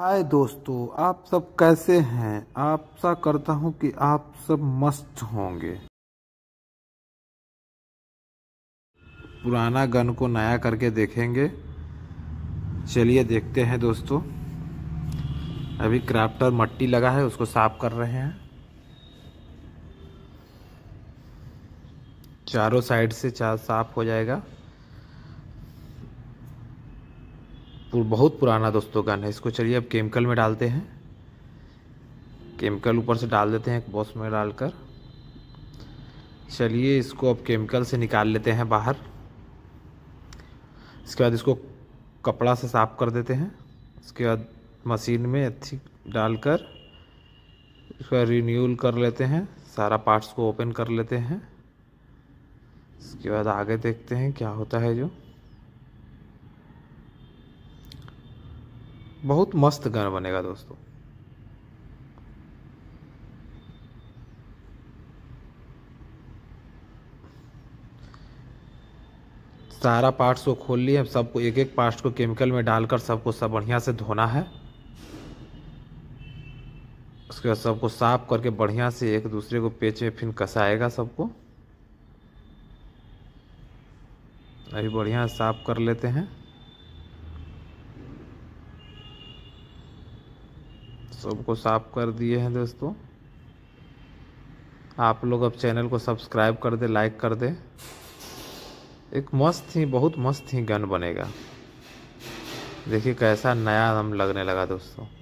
हाय दोस्तों आप सब कैसे हैं आपसा करता हूं कि आप सब मस्त होंगे पुराना गन को नया करके देखेंगे चलिए देखते हैं दोस्तों अभी क्राफ्टर मट्टी लगा है उसको साफ कर रहे हैं चारों साइड से चार साफ हो जाएगा बहुत पुराना दोस्तों गन है इसको चलिए अब केमिकल में डालते हैं केमिकल ऊपर से डाल देते हैं बॉक्स में डालकर चलिए इसको अब केमिकल से निकाल लेते हैं बाहर इसके बाद इसको कपड़ा से साफ़ कर देते हैं उसके बाद मशीन में अच्छी डालकर इसका रिन्यूल कर लेते हैं सारा पार्ट्स को ओपन कर लेते हैं इसके बाद आगे देखते हैं क्या होता है जो बहुत मस्त गन बनेगा दोस्तों सारा पार्ट्स को खोल लिए सबको एक एक पार्ट्स को केमिकल में डालकर सबको सब बढ़िया से धोना है उसके बाद सबको साफ करके बढ़िया से एक दूसरे को पेच में फिर कसाएगा सबको अभी बढ़िया साफ कर लेते हैं सबको साफ कर दिए हैं दोस्तों आप लोग अब चैनल को सब्सक्राइब कर दे लाइक कर दे एक मस्त ही बहुत मस्त ही गन बनेगा देखिए कैसा नया हम लगने लगा दोस्तों